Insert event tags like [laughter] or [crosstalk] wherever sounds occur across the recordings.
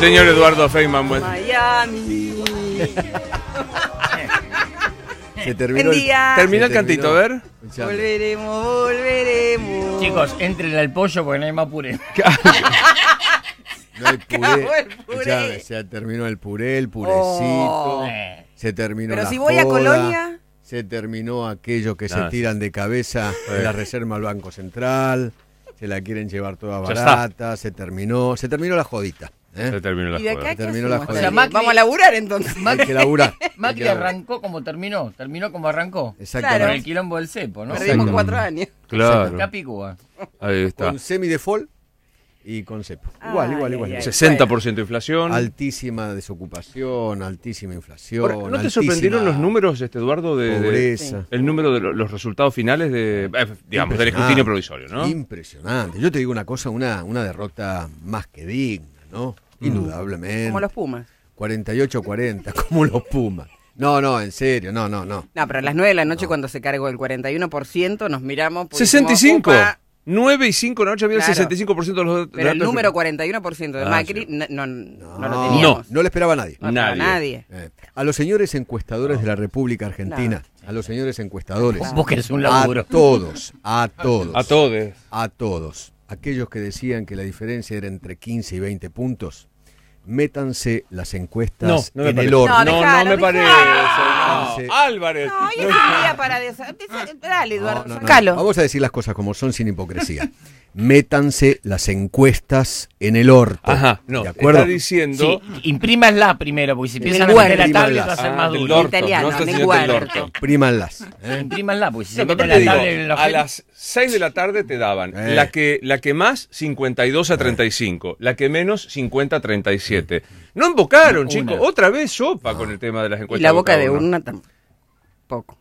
Señor Eduardo Feynman, buen Miami. [laughs] Se terminó el, termina el cantito, a ver. Volveremos, volveremos. Chicos, entren al pollo porque no hay más puré. [laughs] no hay [laughs] puré. El puré. se terminó el puré, el purecito. Oh. Eh. Se terminó Pero si voy a Colonia se terminó aquello que se tiran de cabeza de eh. la reserva al Banco Central, se la quieren llevar toda barata, se terminó, se terminó la jodita. ¿Eh? terminó la ¿Y Vamos a laburar entonces. [laughs] arrancó como terminó, terminó como arrancó. Exacto. Con el quilombo del cepo, ¿no? cuatro años. Claro. Capicúa. Ahí Con semi default y con cepo. Igual, igual, igual. 60% de inflación. Altísima desocupación, altísima inflación. ¿No te sorprendieron los números, este Eduardo, de, el número de los resultados finales de, eh, del escrutinio provisorio, ¿no? Impresionante. Yo te digo una cosa, una, una derrota más que digna. ¿no? Mm. Indudablemente. Como los Pumas. 48-40, [laughs] como los Pumas. No, no, en serio, no, no, no. No, pero a las 9 de la noche cuando se cargó el 41%, nos miramos. Pues, 65. 9 y 5 de la noche había el 65% de los Pero el número 41% de ah, Macri no, lo teníamos. No, le esperaba a nadie. A nadie. Eh, a los señores encuestadores de la República Argentina, a los señores encuestadores. Vos un laburo. A todos, a todos. A todos. A todos aquellos que decían que la diferencia era entre 15 y 20 puntos, métanse las encuestas en el orden. No, no, me parece. Álvarez. No, hoy día para... Dale, Eduardo, Vamos a decir las cosas como son sin hipocresía. [laughs] métanse las encuestas en el orto. Ajá, no, ¿de acuerdo? está diciendo... Sí, primero, porque si empiezan a meter la tablet va a ser más duro. no Imprímanlas. si se la A las 6 de la tarde te daban eh. la, que, la que más, 52 a 35, eh. la que menos, 50 a 37. Mm. No invocaron chicos, otra vez sopa ah. con el tema de las encuestas. Y la boca, de una también poco.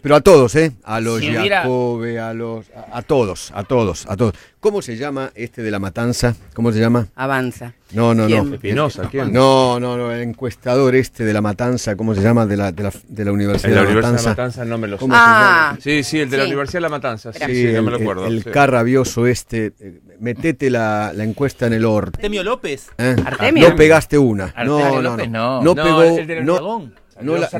pero, a todos, ¿eh? A los si Jacobe, a los. A, todos, a todos, a todos. ¿Cómo se llama este de la matanza? ¿Cómo se llama? Avanza. No, no, no. ¿quién? No, no, no, el encuestador este de la matanza, ¿cómo se llama? De la, de la, de la Universidad de la, Universidad matanza. de Matanza. no me lo sé. Ah, sí, sí, el de la Universidad de la Matanza, sí, sí el, no me lo acuerdo. El, carrabioso este, eh, metete la, la, encuesta en el or. Artemio López. ¿Eh? Artemio. No pegaste una. Artemio no, no, López, no, no. pegó. no, no la,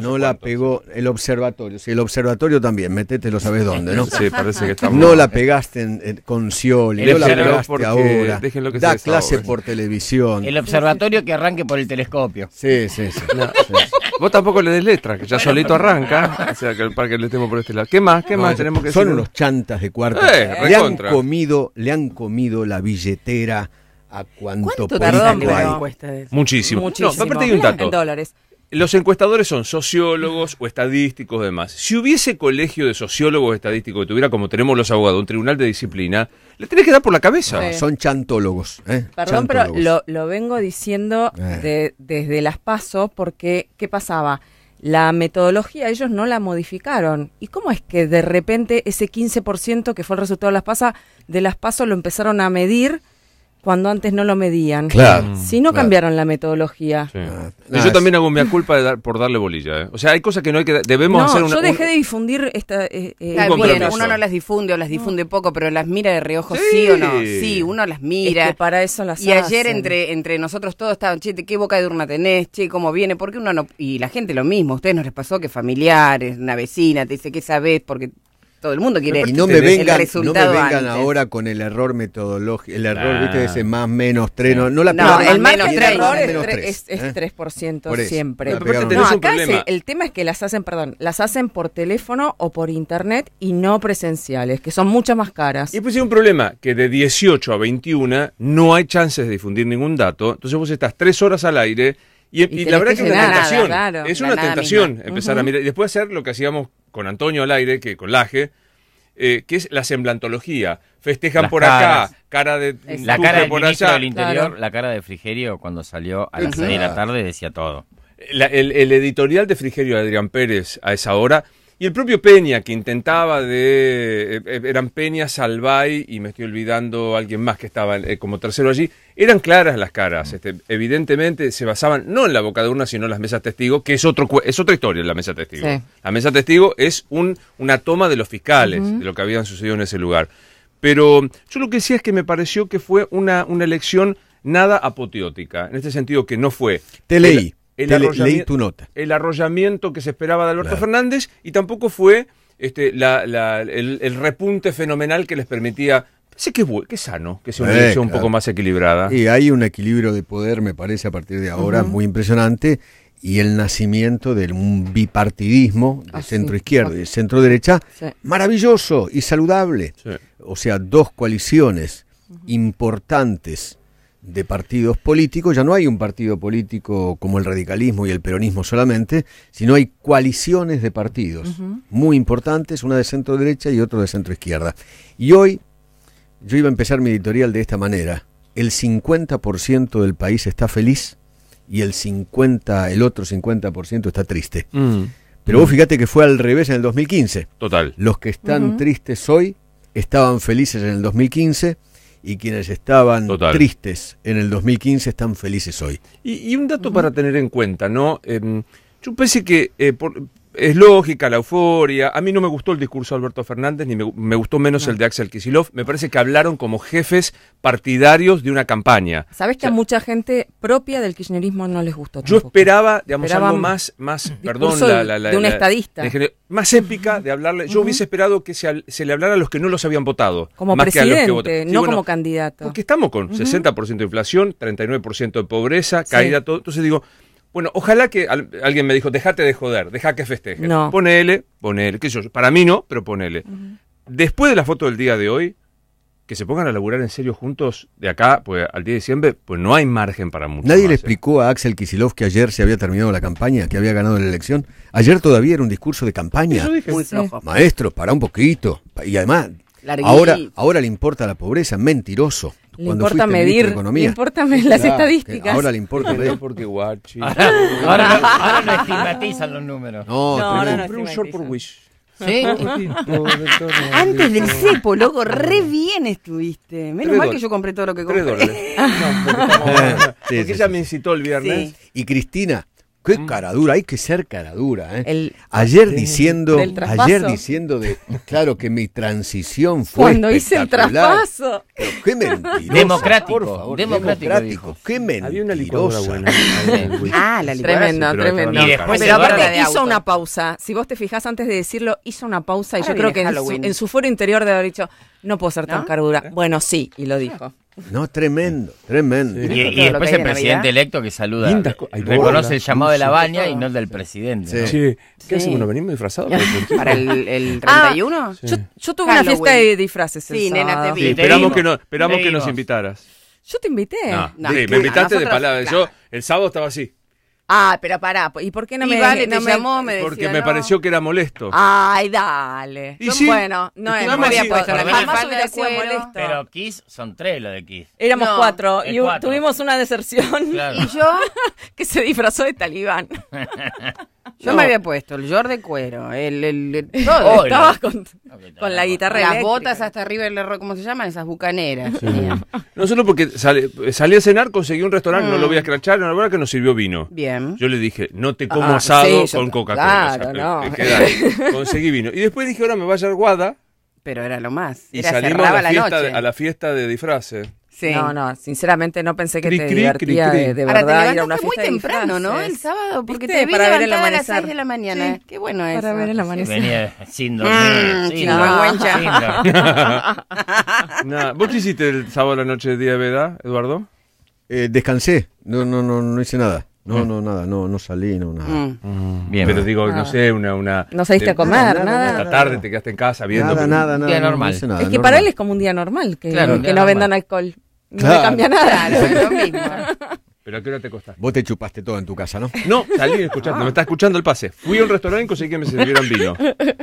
no, la pegó, el observatorio, sí, el observatorio también, metete, lo sabes dónde, ¿no? [laughs] sí, parece que estamos... No la pegaste en, en, con Scioli, no la pegaste ahora, que da clase por televisión. El observatorio que arranque por el telescopio. Sí, sí, sí. [laughs] Vos tampoco le des letras, que ya solito arranca, o sea, que, el parque le estemos por este lado. ¿Qué más? ¿Qué más tenemos que Son unos chantas de cuarto. Eh, le han comido, le han comido la billetera a cuánto, ¿Cuánto Muchísimo. Muchísimo. hay un En dólares los encuestadores son sociólogos o estadísticos, demás. Si hubiese colegio de sociólogos estadísticos que tuviera, como tenemos los abogados, un tribunal de disciplina, le tenés que dar por la cabeza. Ah, son chantólogos. ¿eh? Perdón, pero lo, vengo diciendo eh. desde las pasos porque, ¿qué pasaba? La metodología ellos no la modificaron. ¿Y cómo es que de repente ese 15% que fue el resultado de las pasas, de las pasos lo empezaron a medir? cuando antes no lo medían. Si no cambiaron la metodología. Ah, yo también hago mi culpa por darle bolilla. ¿eh? O sea, hay cosas que no hay que. Debemos hacer una. Yo dejé de difundir. Esta, eh, eh uno no las difunde o las difunde poco, pero las mira de reojo, sí. o no. Sí, uno las mira. para eso las Y ayer entre, entre nosotros todos estaban, che, qué boca de urna tenés, che, cómo viene, porque uno no. Y la gente lo mismo. A ustedes nos les pasó que familiares, una vecina te dice, que sabés? Porque todo el mundo quiere y no me vengan, no me vengan ahora con el error metodológico, el error, viste, viste, ese más menos 3, no, la el más, menos 3, es, 3% ¿eh? siempre. No, acá el tema es que las hacen, perdón, las hacen por teléfono o por internet y no presenciales, que son muchas más caras. Y pues hay un problema, que de 18 a 21 no hay chances de difundir ningún dato, entonces vos estás tres horas al aire y, la verdad que, es una tentación. es una tentación empezar a mirar. Y después hacer lo que hacíamos con Antonio al aire, que con eh, que es la semblantología. Festejan por acá, cara de la cara del interior, La cara de Frigerio cuando salió a las 6 de la tarde decía todo. el, el, editorial de Frigerio Adrián Pérez a esa hora y el propio Peña, que intentaba de... Eh, eh, eran Peña, Salvay y me estoy olvidando alguien más que estaba eh, como tercero allí. Eran claras las caras. Este, evidentemente se basaban no en la boca de urna, sino en las mesas testigos que es, otro, es otra historia la mesa testigo. La mesa testigo es un, una toma de los fiscales, de lo que habían sucedido en ese lugar. Pero yo lo que decía es que me pareció que fue una, elección nada apoteótica, en este sentido que no fue... Te leí el, tu nota. el arrollamiento que se esperaba de Alberto Fernández y tampoco fue este, el, repunte fenomenal que les permitía. Sé que es, que sano, que sea una eh, un poco más equilibrada. Y hay un equilibrio de poder, me parece, a partir de ahora, muy impresionante, y el nacimiento de un bipartidismo de ah, centro izquierda y centro derecha, maravilloso y saludable. O sea, dos coaliciones importantes de partidos políticos, ya no hay un partido político como el radicalismo y el peronismo solamente, sino hay coaliciones de partidos muy importantes, una de centro derecha y otra de centro izquierda. Y hoy yo iba a empezar mi editorial de esta manera. El 50% del país está feliz y el 50, el otro 50% está triste. Mm. Pero vos mm. fíjate que fue al revés en el 2015. Total. Los que están tristes hoy estaban felices en el 2015 y quienes estaban tristes en el 2015 están felices hoy. Y, un dato para tener en cuenta, ¿no? Em, yo pensé que eh, por, es lógica la euforia. A mí no me gustó el discurso de Alberto Fernández, ni me, gustó menos el de Axel Kisilov. Me parece que hablaron como jefes partidarios de una campaña. Sabes que a mucha gente propia del kirchnerismo no les gustó. Yo esperaba, digamos, algo más, más perdón, de un estadista. más épica de hablarle. Yo hubiese esperado que se, le hablara a los que no los habían votado. Como presidente, no como candidato. Porque estamos con 60% de inflación, 39% de pobreza, caída, todo. Entonces digo, bueno, ojalá que alguien me dijo, déjate de joder, deja que festeje. No. Ponele, ponele, qué sé yo, para mí no, pero ponele. Después de la foto del día de hoy, que se pongan a laburar en serio juntos de acá, pues al día de diciembre, pues no hay margen para mucho. Nadie le ¿eh? explicó a Axel Kisilov que ayer se había terminado la campaña, que había ganado la elección. Ayer todavía era un discurso de campaña. Maestro, para un poquito. Y además, ahora, ahora le importa la pobreza, mentiroso. Le importa medir, le las estadísticas. Ahora le importa medir. porque guachi. Ahora, ahora, no [laughs] estigmatizan los números. No, no, no, un short por wish. ¿Sí? [laughs] [laughs] Antes del cepo, loco, re bien estuviste. Menos mal que yo compré todo lo que compré. porque, ella me incitó el viernes. Y Cristina, Qué mm. cara dura, hay que ser cara dura. ¿eh? ayer, diciendo, ayer diciendo de, claro que mi transición fue. Cuando hice el traspaso. Qué mentiroso. Democrático, por favor, democrático. qué mentiroso. Había una licuadora buena. ah, la Tremendo, tremendo. Pero, aparte hizo una pausa. Si vos te fijás antes de decirlo, hizo una pausa y ah, yo creo que en su, en su, foro interior debe haber dicho. No puedo ser tan ¿Eh? Bueno, sí, y lo dijo. No, tremendo, tremendo. Y, después el presidente electo que saluda. reconoce el llamado de la baña y no el del presidente. Sí. sí. ¿Qué hacemos? venimos disfrazados? ¿Para el, el 31? Ah, yo, tuve una fiesta de disfraces. Sí, nena, te esperamos que, esperamos que nos invitaras. Yo te invité. sí, me invitaste de palabras Yo el sábado estaba así. Ah, pero pará, ¿y por qué no me, vale, llamó? porque me pareció que era molesto. Ay, dale. ¿Y Bueno, no es. No me había puesto Jamás hubiera sido molesto. Pero Kiss son tres lo de Kiss. Éramos cuatro y tuvimos una deserción. Y yo, [laughs] que se disfrazó de talibán. [laughs] Yo me había puesto el yor de cuero, el, [laughs] ah, con, la guitarra Las botas hasta arriba, el, ¿cómo se llama? Esas bucaneras. No solo porque salí a cenar, conseguí un restaurante, no lo voy a mm. escrachar, la verdad que nos sirvió vino. Bien. Yo le dije, no te como ah, asado con Coca-Cola. Claro, no. [laughs] conseguí vino. Y después dije, ahora me vaya a guada. Pero era lo más. Y salimos a la, fiesta, a la fiesta de disfraces. No, no, sinceramente no pensé que te cri, divertía cri, de, verdad te a una muy temprano, ¿no? El sábado, porque te vi para ver el a las 6 de la mañana. Sí. Qué bueno es. Para ver el amanecer. venía [laughs] mm, sin dormir, sin, [laughs] no. ¿Vos qué hiciste el sábado a la noche, de día de verdad, Eduardo? Eh, descansé, no, no, no, no hice nada. No, no, nada, no, no salí, no, nada. Mm. Mm, bien, pero digo, no ah. sé, una, una... No saliste a comer, nada. esta tarde te quedaste en casa viendo... Nada, nada, nada. Día normal. nada, es que para él es como un día normal, que, que no vendan alcohol. No no cambia nada. es lo mismo. ¿Pero a qué hora te costaste? Vos te chupaste todo en tu casa, ¿no? No, salí escuchando, me ah. está escuchando el pase. Fui a un restaurante y conseguí que me sirvieran vino. [laughs]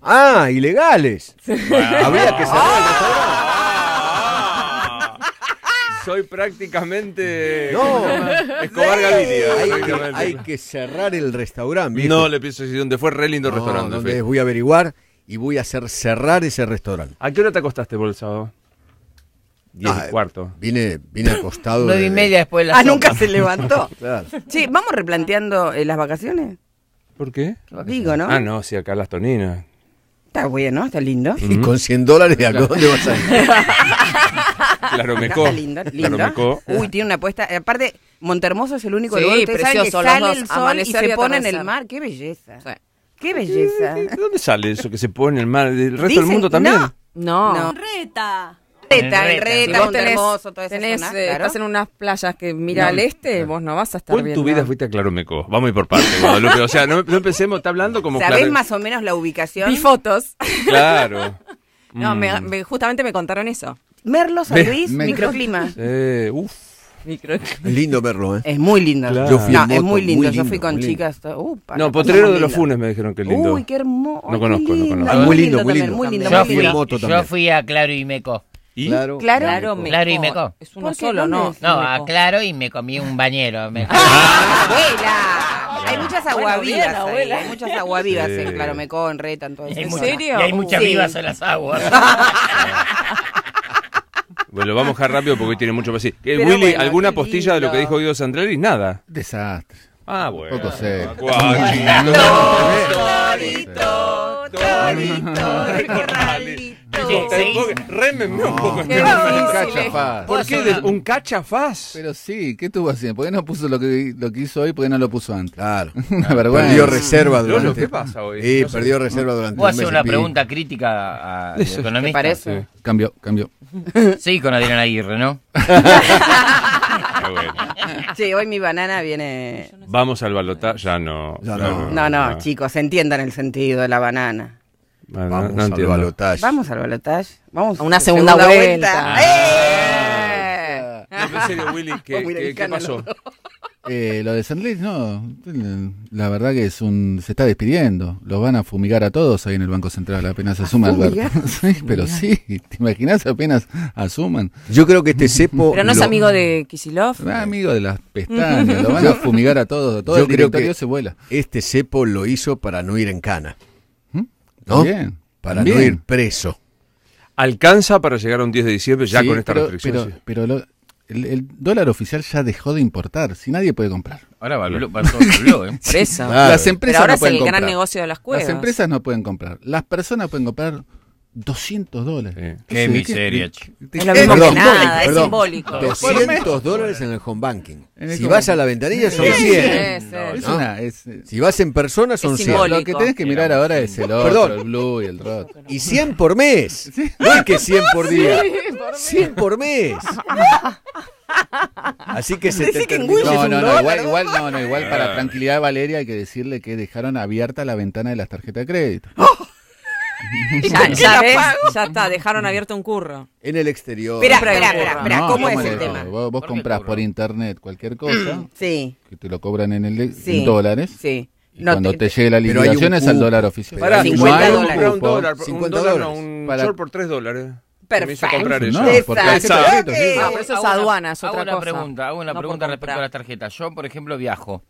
Ah, ilegales. Habría que cerrar el ah. restaurante. Soy prácticamente no. Escobar Gaviria. hay, que, cerrar el restaurante. No, le pienso decir dónde fue, re lindo restaurante. Donde voy a averiguar y voy a hacer cerrar ese restaurante. ¿A qué hora te acostaste por el sábado? Diez no, y cuarto. Vine, vine acostado. [coughs] Nueve y media después de la Ah, nunca se levantó. Sí, [laughs] vamos replanteando eh, las vacaciones. ¿Por qué? digo, ¿no? Ah, no, sí, acá las toninas. Está bueno, está lindo. Y con 100 dólares, ¿a dónde vas a ir? [laughs] claro, me No, lindo, Uy, tiene una apuesta. Aparte, Montermoso es el único lugar que sale el sol y se pone en el mar. ¡Qué belleza! ¡Qué belleza! ¿De dónde sale eso que se pone en el mar? ¿Del resto del mundo también? No, no. no. ¡Reta! Reta, Reta, hermoso, todo tenés, zona, eh, estás en unas playas que mira al este, vos no vas a estar ¿Cuál bien. tu vida fuiste a Claromeco? Vamos a ir por partes, Guadalupe. O sea, no, no empecemos, está hablando como... ¿Sabés más o menos la ubicación? Ni fotos. Claro. [laughs] no, me, mm. me, justamente me contaron eso. Merlo, San Luis, microclima. Eh, uf. Es lindo Merlo, ¿eh? Es muy lindo. Claro. Yo fui no, es muy lindo. Yo fui con chicas. Uh, no, Potrero de los Funes me dijeron que es lindo. Uy, qué hermoso. No conozco, no conozco. muy lindo, muy lindo. Ya lindo, muy lindo. Yo, fui, yo fui a Claro y Meco. Claro, claro, claro, claro y Es uno solo, ¿no? No, claro y me comí un bañero. [laughs] Ah, abuela! Hay muchas aguavivas hay muchas aguavivas claro en Claro Meco, en Reta, todo eso. ¿En serio? Y hay muchas vivas en las aguas. [laughs] Bueno, lo vamos a dejar rápido porque hoy tiene mucho eh, para Willy, ¿alguna postilla de lo que dijo Guido Santrelli? Nada. Desastre. Ah, bueno. Poco sé torito de un poco. Este ¿eh? un cachafaz. ¿Por qué un cachafaz? Pero sí, ¿qué estuvo haciendo? ¿Por qué no puso lo que, lo que hizo hoy? ¿Por qué no lo puso antes? Claro. [laughs] Una vergüenza. Perdió reserva Lolo, ¿qué pasa hoy? Sí, perdió reserva durante. ¿Puedo un hacer mes una pregunta crítica a, economía, parece? Cambió, cambió. Sí, con Adrián Aguirre, ¿no? [laughs] Sí, hoy mi banana viene. Vamos al balotaje. Ya no. no. No, chicos, entiendan el sentido de la banana. Ah, Vamos al balotaje. Vamos al balotaje. Vamos a una segunda, vuelta. en ah. ¡Eh! serio, Willy, ¿qué, pasó? Eh, lo de San no. La verdad que es un. Se está despidiendo. Los van a fumigar a todos ahí en el Banco Central apenas asuman. [laughs] pero sí. ¿Te imaginas apenas asuman? Yo creo que este cepo. Pero no es amigo de Kisilov. Ah, amigo de las pestañas. lo van a [laughs] fumigar a todos. Todo el creo que se vuela. Este cepo lo hizo para no ir en cana. ¿Mm? ¿No? para no ir preso. Alcanza para llegar a un 10 de diciembre ya con esta pero, restricción. pero lo, el, dólar oficial ya dejó de importar, si nadie puede comprar. Ahora va, lo, todo [laughs] ¿eh? Las ahora es el gran negocio de las cuevas. Las empresas no pueden comprar, las personas pueden comprar, 200 dólares. Qué miseria. es lo que nada, es simbólico. 200 dólares en el home banking. si vas a la ventanilla son 100. Eh, si vas en persona son 100. Lo que tenés que mirar ahora es el otro, el blue y el red. Y 100 por mes. No es que 100 por día. 100 por [laughs] mes. Así que se te no, no, no, igual, igual, no, no, igual para ah. tranquilidad Valeria hay que decirle que dejaron abierta la ventana de las tarjetas de crédito. ¡Oh! [laughs] Ya, ya está, dejaron abierto un curro. En el exterior. Espera, espera, espera, ¿cómo es el tema? Vos, vos compras por internet cualquier mm, cosa. Sí. Que te lo cobran en, el, en dólares. Sí. Y cuando te, llegue la liquidación es al dólar oficial. Para, 50 no dólares. Un dólar, un 50 dólares. un para... short por 3 dólares. Perfecto. comprar eso. No, ah, pero es aduana, es otra cosa. pregunta, hago una pregunta respecto a la tarjeta. Yo, por ejemplo, viajo.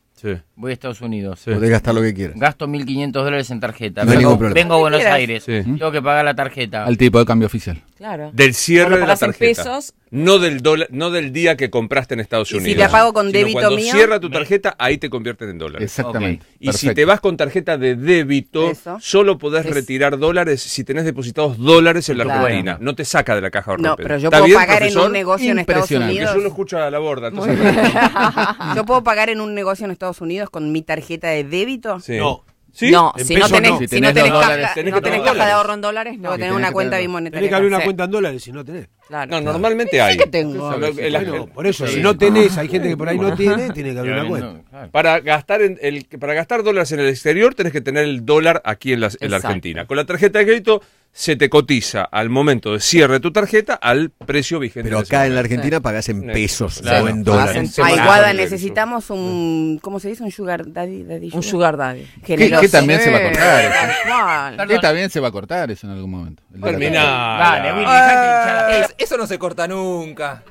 Voy a Estados Unidos. Sí. gastar lo que quieras. Gasto 1.500 dólares en tarjeta. vengo, a Buenos Aires. Tengo que pagar la tarjeta. Al tipo de cambio oficial. Claro. Del cierre de la tarjeta. no del dólar, no del día que compraste en Estados Unidos. Si te pago con débito cuando cierra tu tarjeta, ahí te convierten en dólares. Exactamente. Y si te vas con tarjeta de débito, solo podés retirar dólares si tenés depositados dólares en la Argentina. No te saca de la caja No, pero yo puedo pagar en un negocio en Estados Unidos. Yo lo escucho a la borda. [laughs] yo puedo pagar en un negocio en Estados Unidos con mi tarjeta de débito. Sí. No. No, si no tenés, Si no tenés caja, no tenés caja de ahorro en dólares, no, tenés, una cuenta bimonetaria. Tenés que abrir una cuenta en dólares si no tenés no, normalmente hay. tengo. por eso, si no tenés, hay gente que por ahí no [laughs] tiene, tiene que abrir una cuenta. Para, gastar en el, para gastar dólares en el exterior, tenés que tener el dólar aquí en la, Argentina. Con la tarjeta de crédito se te cotiza al momento de cierre tu tarjeta al precio vigente. Pero acá en la Argentina pagás en pesos o en dólares. Ah, necesitamos un, ¿cómo se dice? Un sugar daddy. Un sugar daddy. Que, también se va a cortar. Que también se va a cortar eso en algún momento. termina Vale, eso no se corta nunca.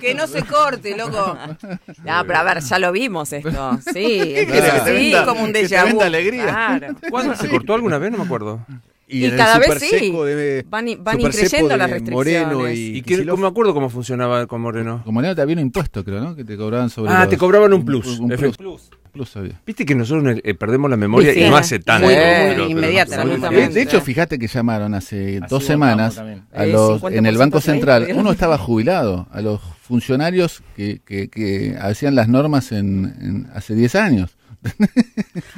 que no se corte, loco. No, pero a ver, ya lo vimos esto. Sí, como un déjà vu. alegría. ¿Cuándo se cortó alguna vez? No me acuerdo. Y, cada vez sí, van, van increyendo las restricciones. y, me acuerdo cómo funcionaba con Moreno. Con Moreno te había un impuesto, creo, ¿no? Que te cobraban sobre Ah, te cobraban un plus. Un, plus. plus. Viste que nosotros eh, perdemos la memoria y no hace tanto. de, hecho, ¿eh? fíjate que llamaron hace dos semanas a eh, los, en el Banco Central. Uno estaba jubilado, a los funcionarios que, que, hacían las normas en, hace 10 años.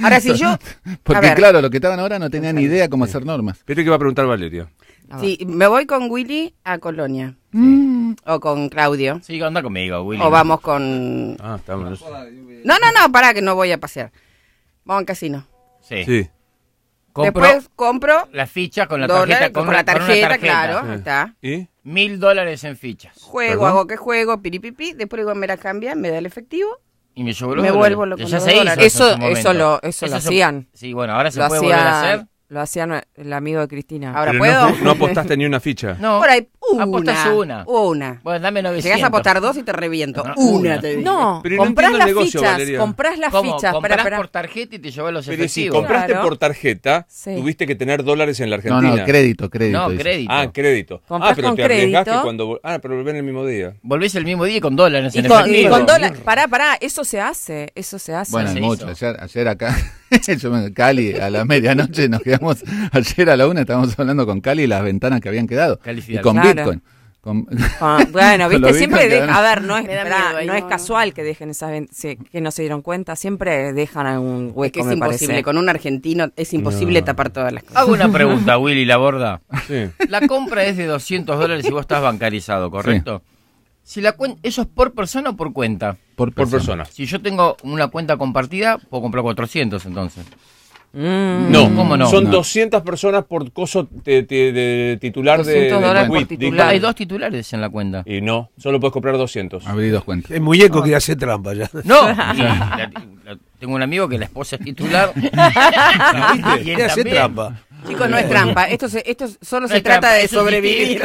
Ahora, si yo. [laughs] Porque, claro, los que estaban ahora no tenían ni idea cómo hacer normas. Pero que va a preguntar Valerio. Sí, me voy con Willy a Colonia. Mm. O con Claudio. Sí, anda conmigo, Willy. O vamos con. Ah, no, no, no, para que no voy a pasear. Vamos al casino. Sí. sí. Después compro. La ficha con la tarjeta. con, la tarjeta, claro. Está. Mil dólares en fichas. Juego, hago que juego, piripipi. Después me la cambian, me da el efectivo y me, vuelvo Ya se eso, eso, lo, eso, lo hacían. sí, bueno, ahora se lo puede hacía, volver a hacer. Lo hacía el amigo de Cristina. Ahora puedo. No, apostaste ni una ficha. No. Por una. Apostas una. Una. Bueno, dame 900. Llegás a apostar dos y te reviento. una. te digo. No, pero comprás, las negocio, fichas, comprás las fichas. Comprás por tarjeta y te llevas los efectivos. Pero si compraste por tarjeta, tuviste que tener dólares en la Argentina. No, no, crédito, crédito. No, crédito. Ah, crédito. ah, pero te arriesgaste cuando... Ah, pero volvés el mismo día. Volvés el mismo día y con dólares en con, efectivo. Y con dólares. Pará, pará. Eso se hace. Eso se hace. Bueno, mucho. Ayer, acá... [laughs] Cali, a la medianoche nos quedamos... Ayer a la una estábamos hablando con Cali y las ventanas que habían quedado. Cali Ah, bueno, [laughs] viste, siempre a ver, no es, no es casual que dejen esas que no se dieron cuenta, siempre dejan algún hueco. Es, imposible, con un argentino es imposible tapar todas las cosas. Hago una pregunta, [laughs] Willy la borda La compra es de 200 dólares y vos estás bancarizado, ¿correcto? Si la ¿Eso es por persona o por cuenta? Por por persona. Si yo tengo una cuenta compartida, puedo comprar 400 entonces. Mm. No, Son 200 personas por coso de titular de, Hay dos titulares en la cuenta. Y no, solo puedes comprar 200. Abrí dos cuentas. Es muy eco que hace trampa ya. No, [laughs] tengo un amigo que la esposa es titular. [laughs] y hace trampa. Chicos, no es trampa. Esto, esto [laughs] solo se trata de sobrevivir.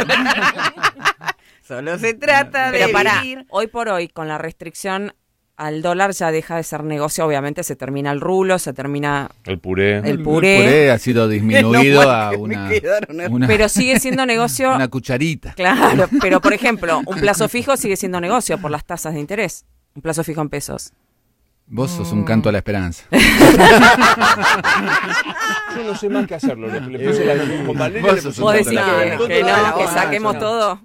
solo se trata de vivir hoy por hoy, con la restricción al dólar ya deja de ser negocio, obviamente se termina el rulo, se termina el puré. El puré, ha sido disminuido [laughs] a una, Pero sigue siendo [laughs] negocio... una cucharita. Claro, [laughs] pero por ejemplo, un plazo fijo sigue siendo negocio por las tasas de interés. Un plazo fijo en pesos. Vos sos un mm. canto a la esperanza no sé más que hacerlo. Le, eh, puse la, con Vos decís que, no, que saquemos todo.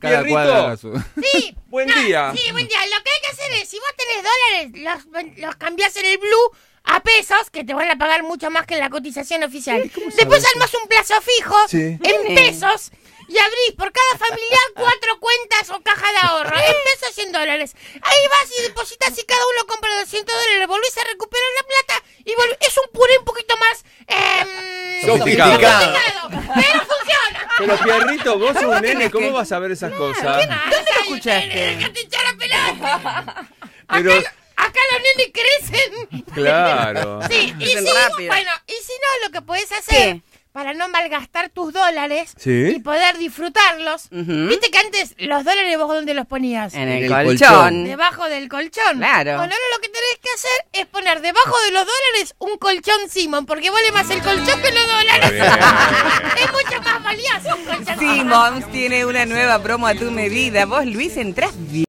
Cada cuadro su... Sí. Buen día. Sí, buen día. Lo que hay que hacer es, si vos tenés dólares, los, cambiás en el blue a pesos, que te van a pagar mucho más que en la cotización oficial. Después más un plazo fijo en pesos y abrís por cada familiar cuatro cuentas o caja de ahorro. Empieza 100 dólares. Ahí vas y depositas y cada uno compra 200 dólares. Volvés a recuperar la plata y volvés. Es un puré un poquito más... Eh, sofisticado. Pero funciona. Pero Pierrito, vos sos un nene, ¿cómo vas a ver esas cosas? ¿Dónde lo escuchaste? Acá los nenes crecen. Claro. Sí, y si, bueno, y si no, lo que podés hacer para no malgastar tus dólares y poder disfrutarlos. Viste que antes los dólares vos dónde los ponías? En el, colchón. Debajo del colchón. Claro. Bueno, ahora lo que tenés que hacer es poner debajo de los dólares un colchón Simon, porque vale más el colchón que los dólares. [laughs] es mucho más valioso un colchón. Simon tiene una nueva promo a tu medida. Vos, Luis, entras. bien.